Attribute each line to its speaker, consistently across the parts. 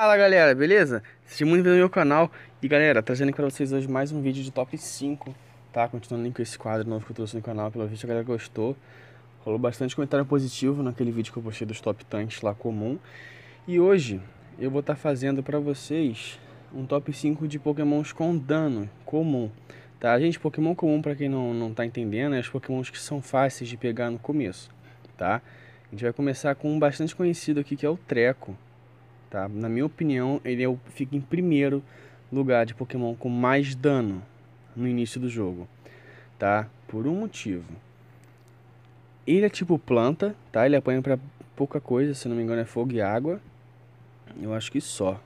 Speaker 1: Fala galera, beleza? Seja muito bem-vindo ao meu canal E galera, trazendo para pra vocês hoje mais um vídeo de top 5 Tá? Continuando com esse quadro novo que eu trouxe no canal Pelo visto a galera gostou Rolou bastante comentário positivo naquele vídeo que eu postei dos top tanks lá comum E hoje eu vou estar tá fazendo pra vocês um top 5 de pokémons com dano comum Tá, gente, Pokémon comum, para quem não, não tá entendendo, é os Pokémons que são fáceis de pegar no começo, tá? A gente vai começar com um bastante conhecido aqui, que é o Treco, tá? Na minha opinião, ele é o, fica em primeiro lugar de Pokémon com mais dano no início do jogo, tá? Por um motivo. Ele é tipo planta, tá? Ele apanha para pouca coisa, se não me engano é fogo e água. Eu acho que só.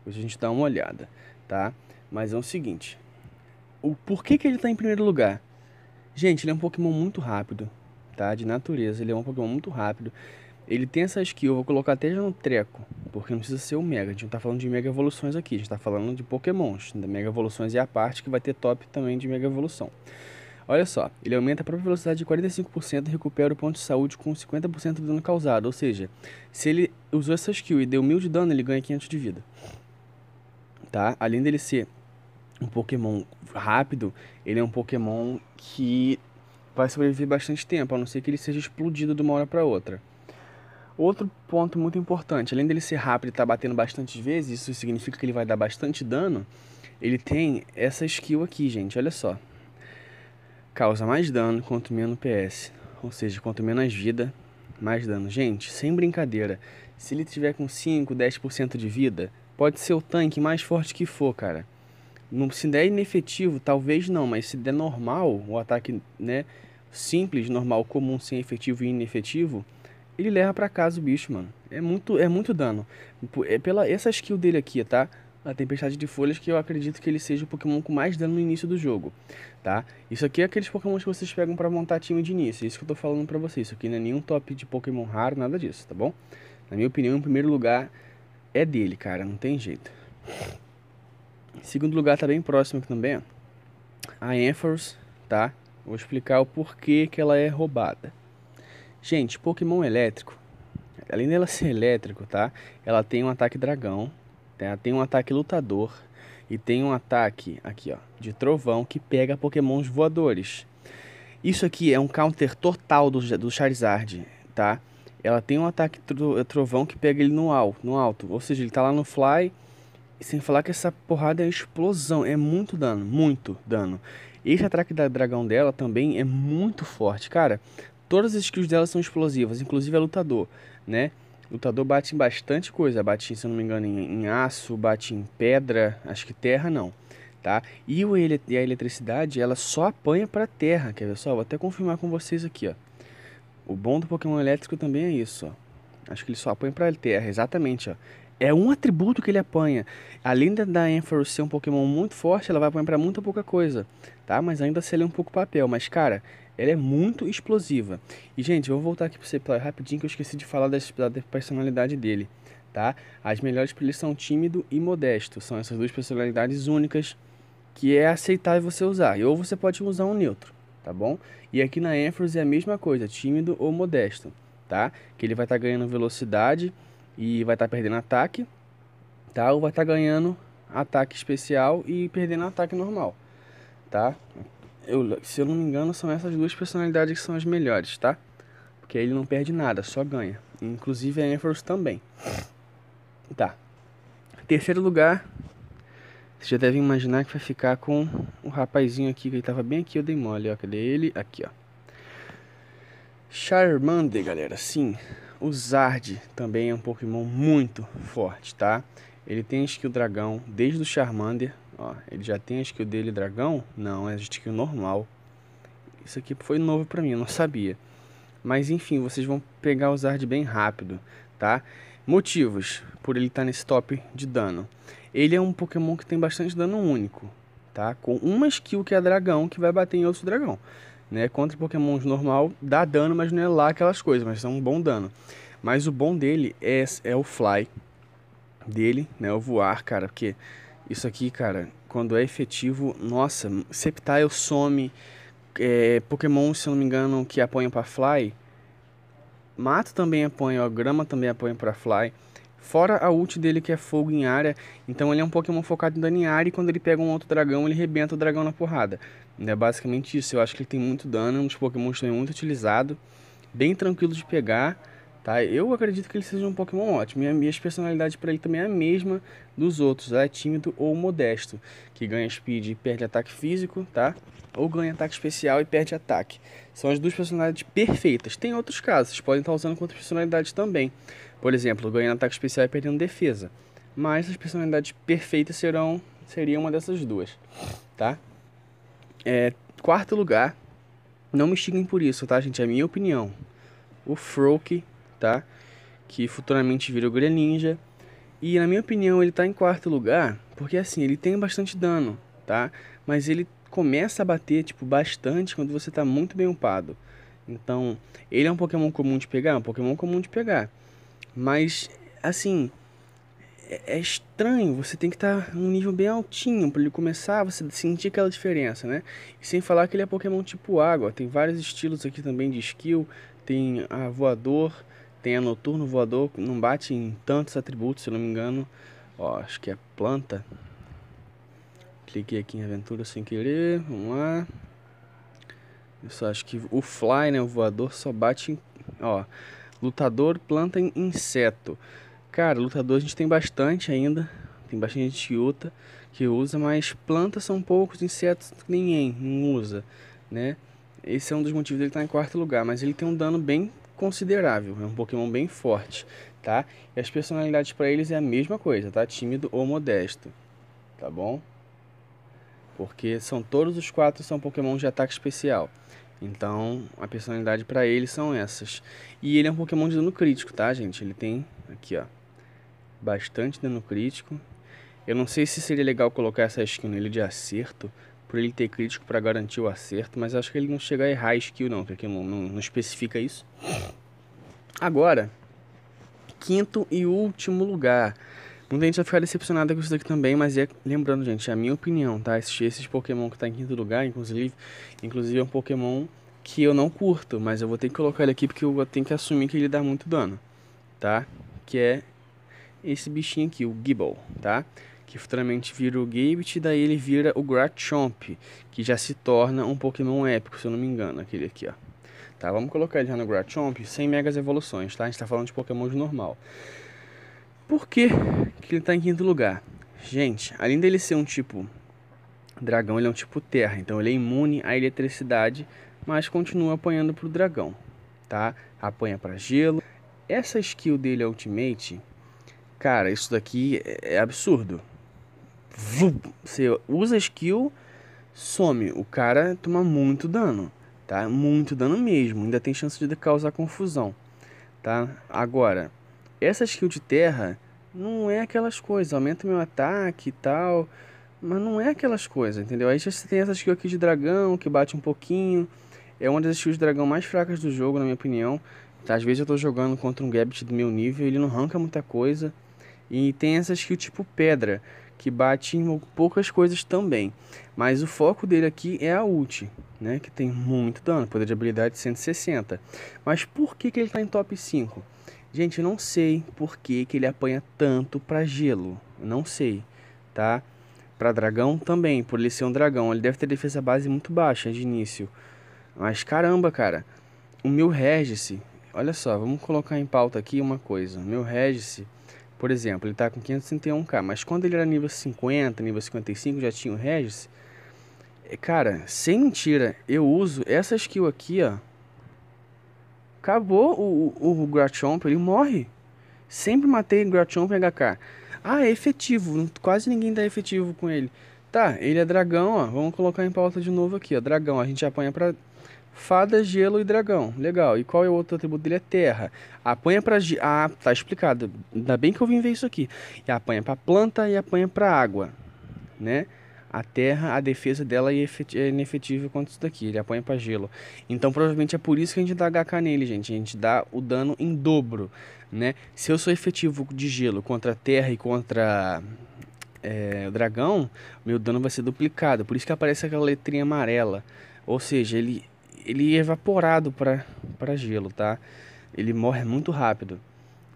Speaker 1: Depois a gente dá uma olhada, tá? Mas é o seguinte, o porquê que ele está em primeiro lugar. Gente, ele é um Pokémon muito rápido, tá? De natureza, ele é um Pokémon muito rápido. Ele tem essa skill, eu vou colocar até já no treco, porque não precisa ser o Mega. A gente não tá falando de Mega Evoluções aqui, a gente tá falando de Pokémons. Né? Mega Evoluções é a parte que vai ter top também de Mega Evolução. Olha só, ele aumenta a própria velocidade de 45% e recupera o ponto de saúde com 50% do dano causado. Ou seja, se ele usou essa skill e deu 1000 de dano, ele ganha 500 de vida. Tá? Além dele ser um Pokémon rápido, ele é um Pokémon que vai sobreviver bastante tempo, a não ser que ele seja explodido de uma hora para outra. Outro ponto muito importante, além dele ser rápido e estar tá batendo bastante vezes, isso significa que ele vai dar bastante dano, ele tem essa skill aqui, gente, olha só. Causa mais dano quanto menos PS, ou seja, quanto menos vida, mais dano. Gente, sem brincadeira, se ele tiver com 5, 10% de vida, pode ser o tanque mais forte que for, cara. Não, se der inefetivo, talvez não, mas se der normal, o ataque né, simples, normal, comum, sem efetivo e inefetivo, ele leva para casa o bicho, mano. É muito, é muito dano. É pela essa skill dele aqui, tá? A Tempestade de Folhas, que eu acredito que ele seja o Pokémon com mais dano no início do jogo, tá? Isso aqui é aqueles Pokémon que vocês pegam para montar time de início, é isso que eu tô falando pra vocês. Isso aqui não é nenhum top de Pokémon raro, nada disso, tá bom? Na minha opinião, em primeiro lugar, é dele, cara, não tem jeito. Segundo lugar, tá bem próximo aqui também, ó. A Ampharos, tá? Vou explicar o porquê que ela é roubada. Gente, Pokémon elétrico, além dela ser elétrico, tá? Ela tem um ataque dragão, tá? ela tem um ataque lutador e tem um ataque aqui, ó, de trovão que pega Pokémons voadores. Isso aqui é um counter total do, do Charizard, tá? Ela tem um ataque trovão que pega ele no alto, no alto, ou seja, ele tá lá no fly, sem falar que essa porrada é explosão, é muito dano, muito dano. Esse ataque da dragão dela também é muito forte, cara. Todas as skills dela são explosivas, inclusive a lutador, né? Lutador bate em bastante coisa, bate, se eu não me engano, em, em aço, bate em pedra, acho que terra não, tá? E, o, e a eletricidade, ela só apanha para terra, quer ver só? Vou até confirmar com vocês aqui, ó. O bom do Pokémon elétrico também é isso, ó. Acho que ele só apanha para terra, exatamente, ó. É um atributo que ele apanha. Além da Ampharos ser um Pokémon muito forte, ela vai apanhar pra muita pouca coisa, tá? Mas ainda se assim ele é um pouco papel. Mas, cara, ela é muito explosiva. E, gente, eu vou voltar aqui pro Ceplar rapidinho que eu esqueci de falar das, da personalidade dele, tá? As melhores pra ele são tímido e modesto. São essas duas personalidades únicas que é aceitável você usar. Ou você pode usar um neutro, tá bom? E aqui na Ampharos é a mesma coisa, tímido ou modesto, tá? Que ele vai estar tá ganhando velocidade e vai estar tá perdendo ataque, tá? Ou vai estar tá ganhando ataque especial e perdendo ataque normal, tá? Eu, se eu não me engano, são essas duas personalidades que são as melhores, tá? Porque ele não perde nada, só ganha. Inclusive a Enforce também. Tá. Terceiro lugar, vocês já devem imaginar que vai ficar com o rapazinho aqui, que ele tava bem aqui, eu dei mole, ó. Cadê ele? Aqui, ó. Charmander, galera, sim o Zard também é um Pokémon muito forte, tá? Ele tem a skill dragão desde o Charmander. Ó, ele já tem a skill dele dragão? Não, é a skill normal. Isso aqui foi novo para mim, eu não sabia. Mas enfim, vocês vão pegar o Zard bem rápido, tá? Motivos por ele estar tá nesse top de dano. Ele é um Pokémon que tem bastante dano único, tá? Com uma skill que é dragão, que vai bater em outro dragão. Né? Contra pokémons normal dá dano, mas não é lá aquelas coisas, mas é um bom dano. Mas o bom dele é, é o fly dele, né? O voar, cara, porque isso aqui, cara, quando é efetivo, nossa, Sceptile some, é, Pokémon, se não me engano, que apoiam para Fly, Mato também apanha, ó, Grama também apanha para Fly, fora a ult dele que é fogo em área, então ele é um Pokémon focado em dano em área e quando ele pega um outro dragão, ele rebenta o dragão na porrada. É basicamente isso. Eu acho que ele tem muito dano, é um dos Pokémon também muito utilizado, bem tranquilo de pegar, tá? Eu acredito que ele seja um Pokémon ótimo. E a minha personalidade para ele também é a mesma dos outros, é tímido ou modesto, que ganha speed e perde ataque físico, tá? Ou ganha ataque especial e perde ataque. São as duas personalidades perfeitas. Tem outros casos, vocês podem estar usando com outras personalidades também. Por exemplo, ganhando ataque especial e perdendo defesa. Mas as personalidades perfeitas serão seria uma dessas duas, tá? É, quarto lugar, não me xinguem por isso, tá, gente? É a minha opinião. O Froke, tá? Que futuramente vira o Greninja. E na minha opinião, ele tá em quarto lugar, porque assim, ele tem bastante dano, tá? Mas ele começa a bater, tipo, bastante quando você tá muito bem upado. Então, ele é um Pokémon comum de pegar, é um Pokémon comum de pegar. Mas, assim, é, é estranho, você tem que estar tá num nível bem altinho para ele começar você sentir aquela diferença, né? E sem falar que ele é Pokémon tipo água, tem vários estilos aqui também de skill, tem a voador, tem a noturno voador, não bate em tantos atributos, se não me engano. Ó, acho que é planta. Cliquei aqui em aventura sem querer, vamos lá. Eu só acho que o fly, né, o voador só bate em, ó, lutador, planta e inseto. Cara, lutador a gente tem bastante ainda. Tem bastante gente que que usa mas plantas são poucos, insetos ninguém não usa, né? Esse é um dos motivos dele estar tá em quarto lugar, mas ele tem um dano bem considerável, é um Pokémon bem forte, tá? E as personalidades para eles é a mesma coisa, tá? Tímido ou modesto, tá bom? Porque são todos os quatro são Pokémon de ataque especial. Então, a personalidade para eles são essas. E ele é um Pokémon de dano crítico, tá, gente? Ele tem aqui, ó, bastante dano crítico. Eu não sei se seria legal colocar essa skill nele de acerto, por ele ter crítico para garantir o acerto, mas acho que ele não chega a errar a skill não, porque não, não, não especifica isso. Agora, quinto e último lugar. Muita gente vai ficar decepcionada com isso daqui também, mas é, lembrando, gente, é a minha opinião, tá? Esses, esses Pokémon que tá em quinto lugar, inclusive, inclusive é um Pokémon que eu não curto, mas eu vou ter que colocar ele aqui porque eu tenho que assumir que ele dá muito dano, tá? Que é esse bichinho aqui, o Gibble, tá? Que futuramente vira o e daí ele vira o Gratchomp, que já se torna um Pokémon épico, se eu não me engano, aquele aqui, ó. Tá, vamos colocar ele já no Gratchomp, 100 megas evoluções, tá? A gente tá falando de Pokémon de normal. Por que, que ele tá em quinto lugar? Gente, além dele ser um tipo dragão, ele é um tipo terra, então ele é imune à eletricidade, mas continua apanhando pro dragão, tá? Apanha para gelo. Essa skill dele, Ultimate, Cara, isso daqui é, é absurdo. Você usa skill, some. O cara toma muito dano, tá? Muito dano mesmo. Ainda tem chance de causar confusão, tá? Agora, essa skill de terra não é aquelas coisas. Aumenta meu ataque e tal. Mas não é aquelas coisas, entendeu? Aí você tem essa skill aqui de dragão, que bate um pouquinho. É uma das skills de dragão mais fracas do jogo, na minha opinião. Tá? Às vezes eu tô jogando contra um Gabbit do meu nível, ele não arranca muita coisa. E tem essas que o tipo pedra, que bate em poucas coisas também. Mas o foco dele aqui é a ult, né? Que tem muito dano, poder de habilidade 160. Mas por que, que ele está em top 5? Gente, não sei por que, que ele apanha tanto para gelo. Não sei, tá? Para dragão também, por ele ser um dragão. Ele deve ter defesa base muito baixa de início. Mas caramba, cara. O meu Regis, olha só, vamos colocar em pauta aqui uma coisa. O meu Regis por exemplo, ele está com 561k, mas quando ele era nível 50, nível 55, já tinha o Regis. É, cara, sem mentira, eu uso essa skill aqui, ó. Acabou o, o, o Grachomp, ele morre. Sempre matei Grachomp HK. Ah, é efetivo, quase ninguém dá efetivo com ele. Tá, ele é dragão, ó. Vamos colocar em pauta de novo aqui, ó. Dragão, a gente apanha pra Fada, gelo e dragão. Legal. E qual é o outro atributo dele? É terra. Apanha pra. Ah, tá explicado. Ainda bem que eu vim ver isso aqui. E apanha pra planta e apanha pra água. Né? A terra, a defesa dela é, é inefetível quanto contra isso daqui. Ele apanha pra gelo. Então provavelmente é por isso que a gente dá HK nele, gente. A gente dá o dano em dobro. Né? Se eu sou efetivo de gelo contra terra e contra. É, dragão, meu dano vai ser duplicado. Por isso que aparece aquela letrinha amarela. Ou seja, ele ele é evaporado para gelo, tá? Ele morre muito rápido.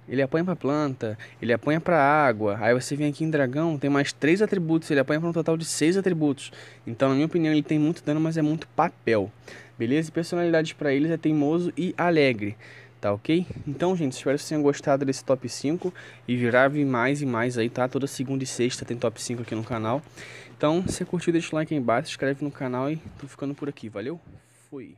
Speaker 1: Ele apanha para planta, ele apanha para água. Aí você vem aqui em dragão, tem mais três atributos, ele apanha para um total de seis atributos. Então, na minha opinião, ele tem muito dano, mas é muito papel. Beleza? E personalidades para eles é teimoso e alegre. Tá ok? Então, gente, espero que vocês tenham gostado desse top 5 e grave mais e mais aí, tá? Toda segunda e sexta tem top 5 aqui no canal. Então, se curtiu, deixa o like aí embaixo, se inscreve no canal e tô ficando por aqui. Valeu? fui.